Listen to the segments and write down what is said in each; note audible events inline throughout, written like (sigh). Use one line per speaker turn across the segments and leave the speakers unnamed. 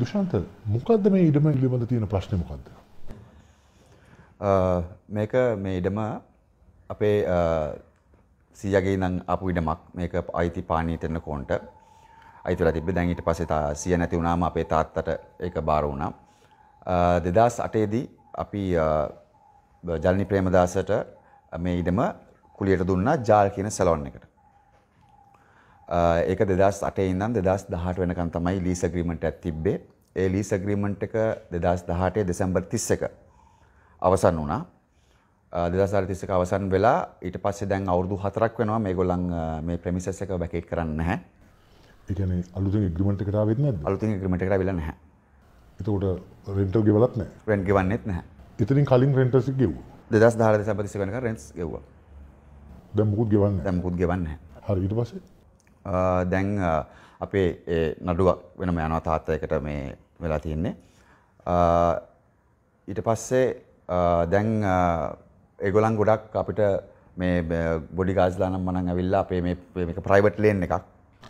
දුෂන්ත මොකක්ද මේ ඉඩම ඉලිබඳ තියෙන ප්‍රශ්න මොකක්ද
මේක මේ ඉඩම අපේ සීයගේ නම් අපපු ඉඩමක් මේක අයිති පානීටන්න කෝන්ට අයිතුල තිබ දැන්ට පසේ සිය නැති වුණාම අපේ තාත්තට ඒක බාර වුණා දෙදස් අටේදී අපි ජලනි ප්‍රේමදාසට මේ ඉඩම කුලියට දුන්නා ජාල් කියන සැලොන් එකට ඒක 2008 ඉඳන් 2018 වෙනකන් තමයි ලීස් ඇග්‍රීමන්ට් එකක් තිබ්බේ. ඒ ලීස් ඇග්‍රීමන්ට් එක 2018 දෙසැම්බර් 31 අවසන් වුණා. 2031 අවසන් වෙලා ඊට පස්සේ දැන් අවුරුදු 4ක් වෙනවා මේගොල්ලන් මේ ප්‍රෙමිසස් එක වැකේට් කරන්නේ නැහැ.
ඒ කියන්නේ අලුතෙන් ඇග්‍රීමන්ට් එකට ආවෙත් නැද්ද? අලුතෙන් ඇග්‍රීමන්ට් එකට
ආවිලා නැහැ. එතකොට රෙන්ට් එක ගෙවලත් නැහැ. රෙන්ට් ගෙවන්නෙත් නැහැ. එතනින් කලින් රෙන්ටර්ස් ගෙවුවා. 2018 දෙසැම්බර් 31 වෙනකන් රෙන්ට්ස් ගෙවුවා.
දැන් මුකුත් ගෙවන්නේ නැහැ. දැන් මුකුත් ගෙවන්නේ නැහැ. හරි ඊට පස්සේ
දැන් අපේ නඩුව වෙනම යනවා තාත්තයකට මේ වෙලා තියෙන්නේ. ඊට පස්සේ දැන් ඒගොල්ලන් ගොඩක් අපිට මේ බොඩි ගාස්ලා නම් මනම් ඇවිල්ලා අපේ මේ මේක ප්‍රයිවට් ලේන් එකක්.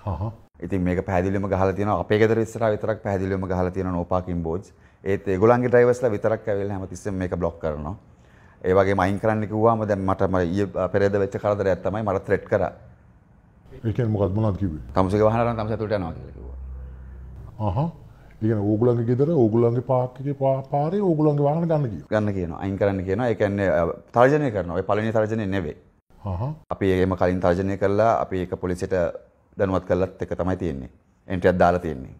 හහ. ඉතින් මේක පැහැදිලිවම ගහලා තියෙනවා අපේ ගෙදර ඉස්සරහා විතරක් පැහැදිලිවම ගහලා තියෙනවා no parking boards. ඒත් ඒගොල්ලන්ගේ ඩ්‍රයිවර්ස්ලා විතරක් ඇවිල්ලා හැමතිස්සෙම මේක බ්ලොක් කරනවා. ඒ වගේ මයින් කරන්න කිව්වාම දැන් මට මම පෙරේද වෙච්ච කරදරයක් තමයි මට ත්‍රෙට් කරා.
එක මොකත් මොනත් කිවේ තමුසක
වහනරන් තම සතුට යනවා කියලා කිව්වා
අහහ ඒ කියන්නේ ඕගොල්ලන්ගේ ගෙදර ඕගොල්ලන්ගේ පාක්කේ පාරේ ඕගොල්ලන්ගේ වාහන ගන්න කියනවා
ගන්න කියනවා අයින් කරන්න කියනවා ඒ කියන්නේ තර්ජනය කරනවා ඒ පළවෙනි තර්ජනේ නෙවෙයි අහහ අපි එහෙම කලින් තර්ජනය කළා අපි ඒක පොලිසියට දැනුවත් කළත් එක තමයි තියෙන්නේ එන්ට්‍රියක් දාලා තියෙන්නේ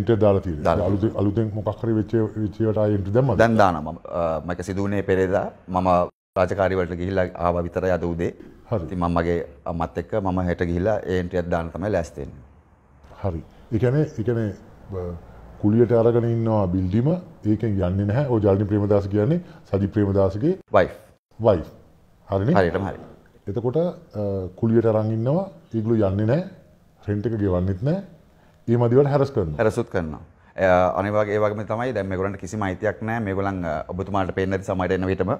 එන්ට්‍රියක් දාලා තියෙන්නේ අලුත් අලුතෙන් මොකක් හරි වෙච්ච වෙච්ච ඒවාට එන්ට්‍රිය දැම්මද දැන්
දානවා මම මම සිදුුනේ පෙරේදා මම රාජකාරී වලට ගිහිල්ලා ආවා විතරයි අද උදේ. හරි. ඉතින් මම මගේ අම්මත් එක්ක මම හෙට ගිහිල්ලා ඒ එන්ට්‍රියක් දාන්න තමයි ලෑස්ති වෙන්නේ.
හරි. ඒ කියන්නේ ඒ කියන්නේ කුලියට අරගෙන ඉන්නවා බිල්ඩිම ඒකෙන් යන්නේ නැහැ. ඔය ජල්නි ප්‍රේමදාස කියන්නේ සජි ප්‍රේමදාසගේ wife. wife. හරිනේ? හරියටම හරි. එතකොට කුලියට අරන් ඉන්නවා ඒගොල්ලෝ යන්නේ නැහැ. රෙන්ට් එක ගෙවන්නෙත් නැහැ. ඒ මදිවට හැරස් කරනවා. හැරසුත් කරනවා.
අනිවාර්යයෙන් ඒ වගේම තමයි දැන් මේගොල්ලන්ට කිසිම අයිතියක් නැහැ. මේගොල්ලන් ඔබතුමාට පේන්නේ නැති සමහර එන විටම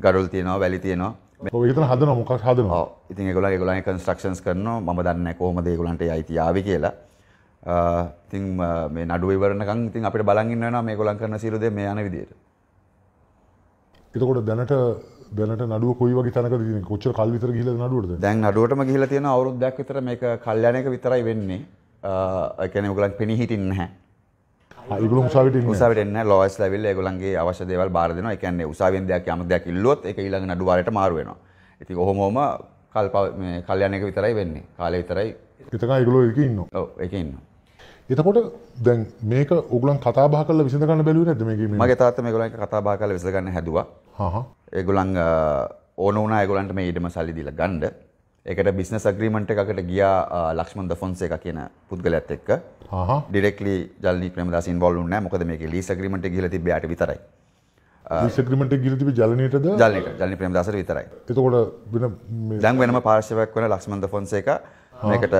ගඩුල් තියනවා වැලි තියනවා ඔයතන හදන මොකක් හදන ඉතින් ගොල ගොලයි කන්ස්ට්‍රක්ෂන්ස් කරන ම දන්න කොහොමද ගොලන්ට අයිතියාව කියලා ඉතින් මේ නඩුවවරනකං ඉතින් අපට බලගන්න මේ ගොලන් කරන සිරුද මේ යන විදියට
එතකොට දැනට දැනට නඩුව කොයි වගේ තැනක දින කොච්චර කල් විතර ගිහිලා නඩුවද දැන් නඩුවටම
ගිහිලා තියෙන අවුරුද්දක් විතර මේක කල්යනයක විතරයි වෙන්නේ ඒ කියන්නේ ඔයගලන් පෙනී හිටින්නේ නැහැ
ඒගොල්ලෝ උසාවියට එන්නේ උසාවියට
එන්නේ ලෝයස් ලෙවල් ඒගොල්ලන්ගේ අවශ්‍ය දේවල් බාර දෙනවා. ඒ කියන්නේ උසාවියෙන් දෙයක් යම් දෙයක් ඉල්ලුවොත් ඒක ඊළඟ නඩු වාරයට මාරු වෙනවා. ඉතින් කොහොමවම කල්ප මේ කල්යන එක විතරයි වෙන්නේ.
කාලය විතරයි. ඉතකන් ඒගොල්ලෝ එකේ ඉන්නවා. ඔව් එකේ ඉන්නවා. එතකොට දැන් මේක ඕගොල්ලන් කතා බහ කරලා විසඳ ගන්න බැලුවේ නැද්ද මේකේ මේ? මගේ
තාත්තා මේගොල්ලන් එක කතා බහ කරලා විසඳ ගන්න හැදුවා. හා හා. ඒගොල්ලන් ඕන වුණා ඒගොල්ලන්ට මේ ඊටම සල්ලි දීලා ගන්න. එකට බිස්නස් අග්‍රීමට එකකට ගියා ලක්ෂ්මන්ද ෆොන්ස එක කියන පුද්ගලයක්ත් එක්ක ඩිරෙක්ලි ජල්නි ප්‍රමදාසින් බොල්ලුන්න මොකද මේ ලී සග්‍රීමට ගිල තිබ යට විතරයි
සග්‍රමට ගිලතිබ ජලනයටද ජල
ජලි ප්‍රමදසර විතරයි එතකොට දැන් වෙනම පාර්ශවක් වන ලක්ෂ්මන්ද ෆොන්ස එක මේකට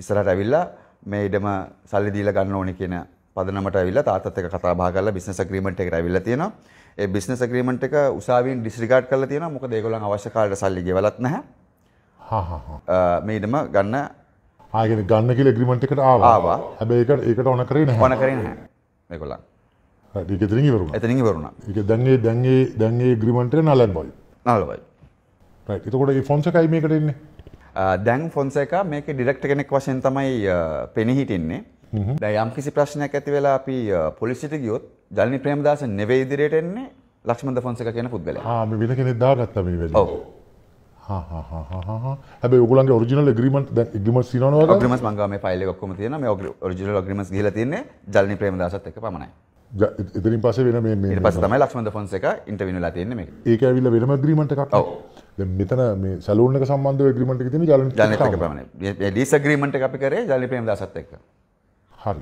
ඉස්සරට ඇවිල්ලා මේ ඉඩම සල්ලි දීල ගන්න ඕන කියන පදනමට ඇවිල්ලා තාත්තත් එක්ක කතා බහ කරලා බිස්නස් ඇග්‍රීමන්ට් එකට ඇවිල්ලා තියෙනවා. ඒ බිස්නස් ඇග්‍රීමන්ට් එක උසාවියෙන් ඩිස්රිගාඩ් කරලා තියෙනවා. මොකද ඒගොල්ලන් අවශ්‍ය කාලයට සල්ලි ගෙවලත් නැහැ.
හා හා හා. මේ ඉඩම ගන්න ආගෙන ගන්න කියලා ඇග්‍රීමන්ට් එකට ආවා. ආවා. හැබැයි ඒක ඒකට ඕන කරේ නැහැ. ඕන කරේ නැහැ. මේගොල්ලන්. හරි ඒක එතනින් ඉවරුණා. එතනින් ඉවරුණා. ඒක දැන් ඒ දැන් ඒ දැන් ඒ ඇග්‍රීමන්ට් එක නලන්වයි. නලවයි. රයිට්. එතකොට ඒ ෆොන්සේකායි මේකට එන්නේ.
දැන් ෆොන්සේකා මේකේ ඩිරෙක්ටර් කෙනෙක් වශයෙන් තමයි පෙනී හිටින්නේ. දැ යම් කිසි ප්‍රශ්නයක් ඇති වෙලා අපි පොලිසිට ගියොත් ජලනි ප්‍රේමදාස නෙවේ ඉදිරියට එන්නේ ලක්ෂ්මද ෆොන්සක
කියන පුද්ගල වෙන කෙනෙ දාගත්තම වෙ හැබ ගලන් රජිනල් ග්‍රීමට ගම සිනන ග්‍රම
මංගම පයිල ක්ම තියන රජිනල් ග්‍රම ගල තියන ජලන ප්‍රේමදාසත් එක පමණයි
ඉතිරින් පස වෙන පස තමයි
ලක්ෂමද ෆොන්සක ඉටවින ලතියන මේ
ඒක ඇවිල්ල වෙනම ග්‍රීමට එකක් මෙතන සලුනක සම්බන්ධ ග්‍රීමට තින ජල ජනක පමණ
ඩිස ග්‍රීමට අපි කරේ ජලි ප්‍රේමදාසත් එක්ක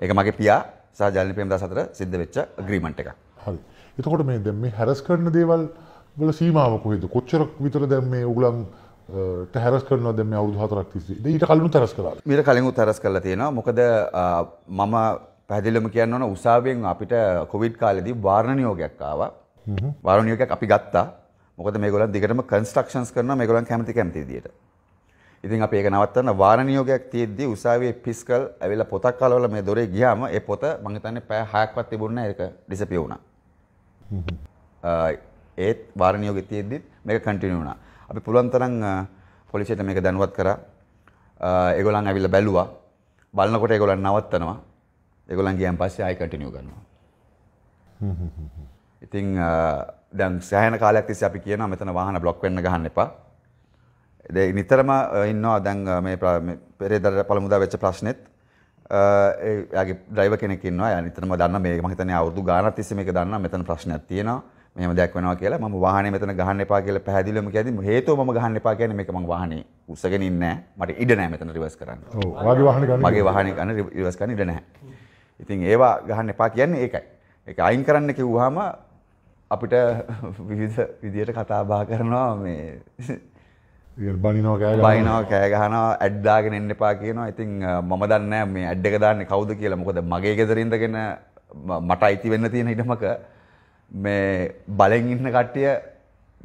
එක මගේ පියා සාජාලන පේම් දසතර සිද්ධ වෙච්ච ග්‍රීමන්ට් එක
හරි එතකොට මේ දැම් මේ හැරස් කරන දේවල් වල සීමාවකොහෙද කොච්චරක් විතර දැම් මේ උගලන් ටැහරස් කරන දෙම අවුදුහතරක් තිසේ ඊට කලු තරස් කලා
මට කලින් තරස් කරලා තියෙන මොකද මම පැදිලම කියන්න ඕන උසාවෙන් අපිට කොවිඩ් කාලෙදී වාර්ණනියෝගයක් ආව වාරණයෝගයක් අපි ගත්තා මොකද මේගොලන් දිගටම කන්ස්ටක්ෂන්ස් කරන මේගොලන් කැමති කැමතිදියට ඉතින් අපි ඒක නවත්තන්න වාහන නියෝගයක් තියෙද්දී උසාවියේ ෆිස්කල් ඇවිල්ලා පොතක් කලවලා මේ දොරේ ගියාම ඒ පොත මම හිතන්නේ පැය 6ක්වත් තිබුණේ නැහැ ඒක ඩිසපියර් වුණා. ඒත් වාහන නියෝගයේ තියෙද්දිත් මේක කන්ටිනියු වුණා. අපි පුළුවන් තරම් පොලිසියට මේක දැනුවත් කරා. ඒගොල්ලන් ඇවිල්ලා බැලුවා. බලනකොට ඒගොල්ලන් නවත්තනවා. ඒගොල්ලන් ගියන් පස්සේ ආයෙ කන්ටිනියු කරනවා. ඉතින් දැන් සෑහෙන කාලයක් තිස්සේ අපි කියනවා මෙතන වාහන බ්ලොක් වෙන්න ගහන්න එපා. නිතරම ඉන්නවා දැන් මේ පෙරේදර පළමුදා වෙච්ච ප්‍රශ්නෙත් යාගේ ඩ්‍රයිවර් කෙනෙක් ඉන්නවා යා නිතරම දන්න මේ මම හිතන්නේ අවුරුදු ගාණක් තිස්සේ මේක දන්නා මෙතන ප්‍රශ්නයක් තියෙනවා මෙහෙම දෙයක් වෙනවා කියලා මම වාහනේ මෙතන ගහන්න එපා කියලා පැහැදිලිවම කියදී හේතුව මම ගහන්න එපා කියන්නේ මේක මම වාහනේ උස්සගෙන ඉන්නේ නැහැ මට ඉඩ නැහැ මෙතන රිවර්ස් කරන්න.
ඔව් වාගේ වාහනේ ගන්න මගේ වාහනේ
ගන්න රිවර්ස් කරන්න ඉඩ නැහැ. ඉතින් ඒවා ගහන්න එපා කියන්නේ ඒකයි. ඒක අයින් කරන්න කිව්වහම අපිට (laughs) විවිධ විදියට කතා බහ කරනවා මේ (laughs) බනිනෝ බයිනෝ කෑ ගහන ඇඩ්ඩාගෙන එන්න එපා කියනවා ඉතින් මම දන්න මේ ඇඩ්ඩක දාන්න කවුද කියලා මොකද මගේ ගෙදරින්දගෙන මට අයිති වෙන්න තියෙන ඉඩමක මේ බලෙන් ඉන්න කට්ටිය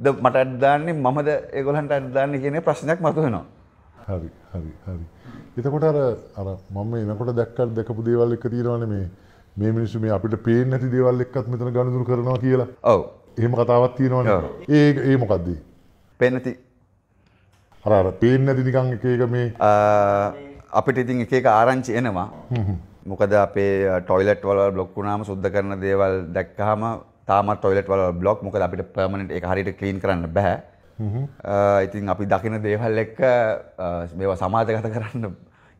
ද මට ඇඩ්දාන්නේ මමද ඒගොලන්ට ඇඩ්දාන්න කියන ප්‍රශ්නයක් මතු වෙනවා
හරි හරි හරි එතකොට අර අර මම එනකොට දැක්කල් දෙකපු දේවල් එක තියෙනවානේ මේ මේ මිනිස්සු මේ අපිට පේන්නේ නැති දේවල් එක්කත් මෙතන ගනුදෙනු කරනවා කියලා ඔව් එහෙම කතාවක් තියෙනවනේ ඒ ඒ මොකද්ද පේන්නේ නැති හර පේෙන් නැති නිකං එකක මේ
අපිට ඉතින් එකක ආරංචි එනවා මොකද අපේ ටොයිලට් වල බ්ලොක් වුණාම සුද්ධ කරන දේවල් දැක්කහම තාමත් ටොයිලට් වල බ්ලොක් මොකද අපිට පර්මණට් එක හරිට ක්ලීන් කරන්න බැහැ ඉතින් අපි දකින දේවල් එක්ක මේවා සමාජගත කරන්න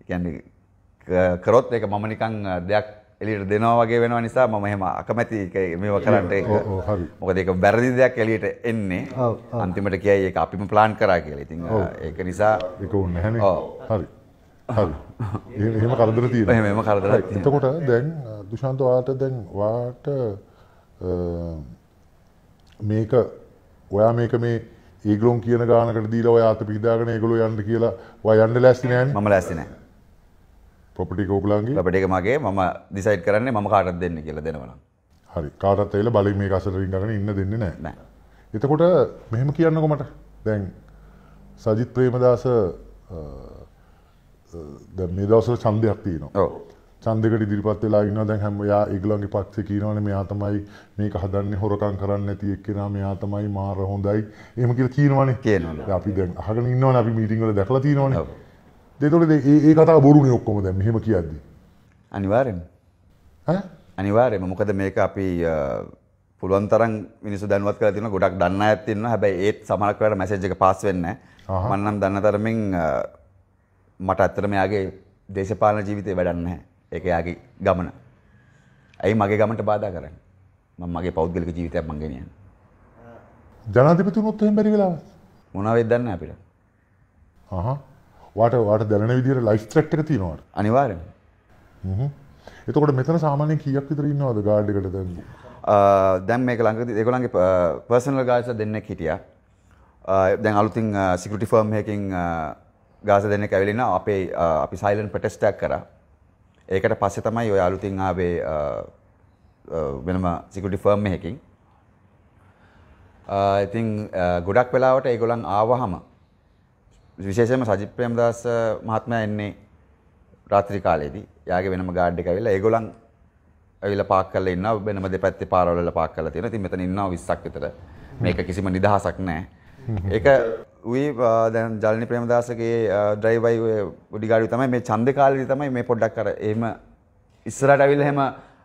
කියන්නේ කරොත් ඒක මම නිකං දෙයක් එලියට දෙනවා වගේ වෙන නිසා ම මෙහම අකමැති මේ කරන්නට මොක දෙක බැරදි දෙයක් එලියට එන්නේ අන්තිමට කියයි ඒ අපිම ප්ලාන් කරා කියලා ඉතින් ඒක නිසා එක උන්න හැ හරි
හරි එහෙම කරදර තියෙන මෙම කරදර එතකොට දැන් දුෂාන්ත වාට දැන් වාට මේක ඔයා මේක මේ ඒගලොන් කියන ගානකට දීලා ඔයා අත පිහිදාගෙන ඒගොල්ලෝ යන්න කියලා ඔයා යන්න ලෑස්ති නෑනේ මම ලෑස්ති නෑ පොපටි කෝපුලන්ගේ අපට
එක මගේ මම දිසයිට් කරන්නේ මම කාටත් දෙන්න කියලා දෙනවන
හරි කාටත් එල බලින් මේ අසරින් ගන්න ඉන්න දෙන්න නෑ නෑ එතකොට මෙහෙම කියන්නකොමට දැන් සජිත් ප්‍රේමදාස මේ දවසර චන්දයක් තියනවා චන්දකට ඉදිරිපත් වෙලා ඉන්න දැන් හැම යා ඒගොල්ලන්ගේ පක්ෂේ කියනවනේ මෙයා තමයි මේක හදන්නේ හොරකම් කරන්නේ නැති එක්කෙනා මෙයා තමයි මාර හොඳයි එහෙම කියලා කියනවනේ කියනවා අපි දැන් අහගෙන ඉන්නවනේ අපි මීටින් වල දැකලා තියෙනවනේ දෙතොට ඒ කතා බොරුණ ඔක්කොම දැ මෙහෙම කියද්ද. අනිවාරෙන්
අනිවාරයම මොකද මේක අපි පුළුවන්තර මිනිස් දැනුවත් කර තින ගොඩක් දන්න ඇතින්න හැබයි ඒත් සමරක්වට මැසජ්ක පස් වෙන්න මන්නම් දන්න තරමින් මට අත්තරම යාගේ දේශපාලන ජීවිතය වැඩන්න ඒක යාගේ ගමන. ඇයි මගේ ගමට බාධා කරන්න මම මගේ පෞද්ගලික ජීවිතයක් මංගෙනියන්.
ජනාධිපති මුත්තහෙන් බැරි වෙලා මොනවෙද දන්න අපිට. වාට වාට දැන විදිර ලයිස් ත්‍රට් එක තිනවට අනිවාරෙන් එතකොට මෙතන සාමානය කියක් විතරන්නවාද ගාඩිකට දැන්න
දැන් මේක ලඟති දෙකොළන්ගේ පර්සනල් ගාස දෙන්නෙක් හිටිය දැන් අලුතින් සිකටි ෆර්ම් හකින් ගාස දෙන්න ඇවිලෙන අපේ අපි සයිලන් ප්‍රටෙස්ටක් කර ඒකට පස්සෙ තමයි ඔය අලුතින් ආවේ වෙනම සිකුටි ෆර්ම් හකින් ඉතින් ගොඩක් වෙලාවට ඒගොලන් ආවහම විශේෂයෙන්ම සජිත් ප්‍රේමදාස මහත්මයා එන්නේ රාත්‍රී කාලේදී. යාගේ වෙනම ගාඩ් එක ඇවිල්ලා ඒගොල්ලන් ඇවිල්ලා පාක් කරලා ඉන්නවා. වෙනම දෙපැත්තේ පාරවල් පාක් කරලා තියෙනවා. ඉතින් මෙතන ඉන්නවා 20ක් විතර. මේක කිසිම නිදහසක් නැහැ. ඒක උයි දැන් ජලනි ප්‍රේමදාසගේ ඩ්‍රයිවයි උඩිගාඩි තමයි මේ ඡන්දේ කාලේ තමයි මේ පොඩ්ඩක් අර එහෙම ඉස්සරහට අවිල්ල එහෙම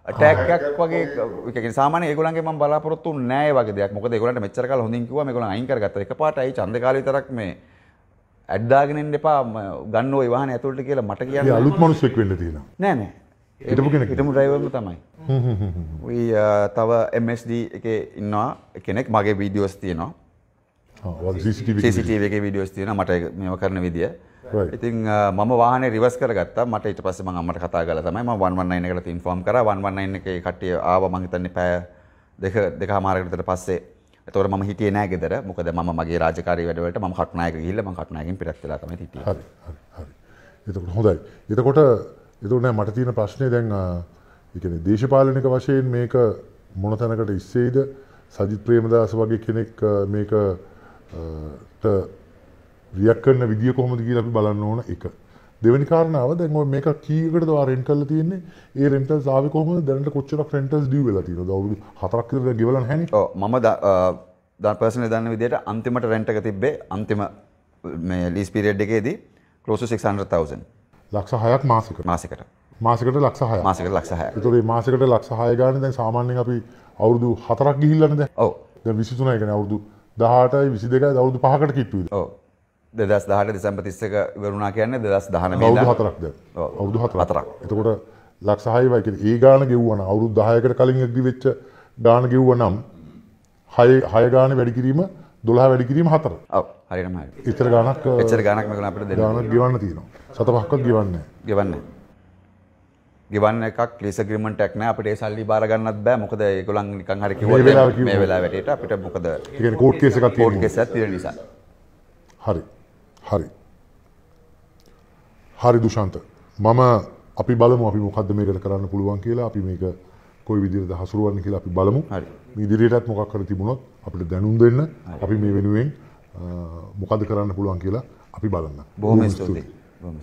ඇටැක් එකක් වගේ ඒ කියන්නේ සාමාන්‍ය ඒගොල්ලන්ගේ මම බලාපොරොත්තු නැහැ වගේ දෙයක්. මොකද ඒගොල්ලන්ට මෙච්චර කාල හොඳින් කිව්වා මේගොල්ලන් අයින් කරගත්තා. එකපාරට අයි ඡන්දේ කාලේ විතරක් මේ ඇඩ්දාගෙනෙන් එපා ගන්න ඉවාහන ඇතුලට කියලා මට කිය අලුත් මනුස්සෙක් වෙන්න තියෙන නෑනෑ එටපු කෙන හිටම ්‍රයිවම තමයි තව MSD එක ඉන්නවා කෙනෙක් මගේ වීඩියෝස් තියනවා එක විඩියෝස් තියන මට මෙම කරන විදිිය ඉතින් මම වාහන රිවස් කරගත්ත මට ඉට පස්ස මං අමට කතා කල තමයි ම වන්වන්න එකට ඉන්ෆෝම් කර වන්වන්න එක කට්ටිය ආව මහිතන්නේ පෑ දෙක දෙක මාරකටට පස්සේ එතකොට මම හිටියේ නෑ ගෙදර. මොකද මම මගේ රාජකාරී වැඩවලට මම කටුනායක ගිහිල්ලා මම කටුනායකින් පිටත් වෙලා තමයි හිටියේ. හරි හරි
හරි. එතකොට හොඳයි. එතකොට එතකොට නෑ මට තියෙන ප්‍රශ්නේ දැන් ඒ කියන්නේ දේශපාලනික වශයෙන් මේක මොන තැනකට ඉස්සෙයිද සජිත් ප්‍රේමදාස වගේ කෙනෙක් මේකට රියැක්ට් කරන විදිය කොහොමද කියලා අපි බලන්න ඕන එක. දෙවැනි කාරණාව දැන් ඔය මේක කීයකටද ඔයා රෙන්ට් කරලා තියෙන්නේ? ඒ රෙන්ටල්ස් ආවේ කොහොමද? දැනට කොච්චරක් රෙන්ටල්ස් ඩියු වෙලා තියෙනවද? අවුරුදු 4ක් විතර ගෙවලා නැහනේ. ඔව් මම දැන්
පර්සනලි දන්න විදිහට අන්තිමට රෙන්ට් එක තිබ්බේ අන්තිම මේ ලීස් පීරියඩ් එකේදී close
to 600000. ලක්ෂ 6ක් මාසෙකට. මාසෙකට. මාසෙකට ලක්ෂ 6ක්. මාසෙකට ලක්ෂ 6ක්. ඒතකොට මේ මාසෙකට ලක්ෂ 6 ගානේ දැන් සාමාන්‍යයෙන් අපි අවුරුදු 4ක් ගිහිල්ලානේ දැන්. ඔව්. දැන් 23 කියන්නේ අවුරුදු 18යි 22යි අවුරුදු 5කට කිට්ටුයිද? ඔව්.
දෙදස් දාහට දෙසම්පතිස්සක වරුණා කියන්නේ දෙදස් දහන අවුදු
හතරක්ද අවුදු හතර අතරක් එතකොට ලක්සහයවයික ඒ ගාන ගෙව්වන අවුරුදු දායකට කලින් ඇදි වෙච්ච ගාන ගෙව්ව නම් හය හයගාන වැඩිකිරීම දොලා වැඩිකිරීම හතර හරිම ඉතර ගානක් එචර ගානක් මකන අපට ගාන ගවන්න තියෙනවා සතපහක්ක ගවන්න ගෙවන්න
ගෙවන්න එකක් ලෙස ග්‍රීමට ක්න අපට සල්ලි බාරගන්නත් බෑ මොකද ඒකුලන් නිකන් හරි මේ වෙලා වැටට අපිට මොකද කෝට් කේසක කෝට් ගෙසත්
නිසා හරි හරි හරි දුෂන්ත මම අපි බලමු අපි මොකක්ද මේකට කරන්න පුළුවන් කියලා අපි මේක කොයි විදිහට හසුරුවන්න කියලා අපි බලමු. හරි. මේ ඉදිරියටත් මොකක් කර තිබුණොත් අපිට දැනුම් දෙන්න අපි මේ වෙනුවෙන් මොකද කරන්න පුළුවන් කියලා අපි බලන්න. බොහොම ස්තුතියි. බොහොම